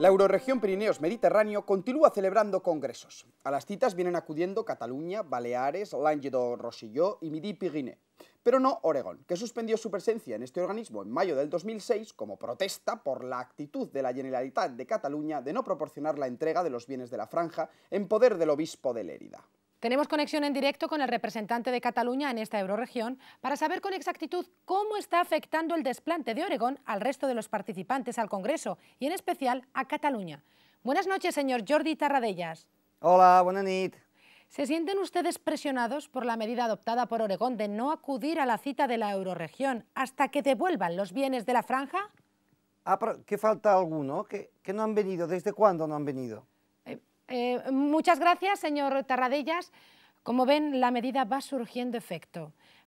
La Euroregión Pirineos Mediterráneo continúa celebrando congresos. A las citas vienen acudiendo Cataluña, Baleares, Languedoc-Rosilló y Midi-Pyrénées, pero no Oregón, que suspendió su presencia en este organismo en mayo del 2006 como protesta por la actitud de la Generalitat de Cataluña de no proporcionar la entrega de los bienes de la franja en poder del obispo de Lérida. Tenemos conexión en directo con el representante de Cataluña en esta euroregión para saber con exactitud cómo está afectando el desplante de Oregón al resto de los participantes al Congreso y en especial a Cataluña. Buenas noches, señor Jordi Tarradellas. Hola, buenas noches. ¿Se sienten ustedes presionados por la medida adoptada por Oregón de no acudir a la cita de la euroregión hasta que devuelvan los bienes de la franja? Ah, pero que falta alguno, que, no han venido. ¿Desde cuándo no han venido? Eh, muchas gracias, señor Tarradellas. Como ven, la medida va surgiendo efecto.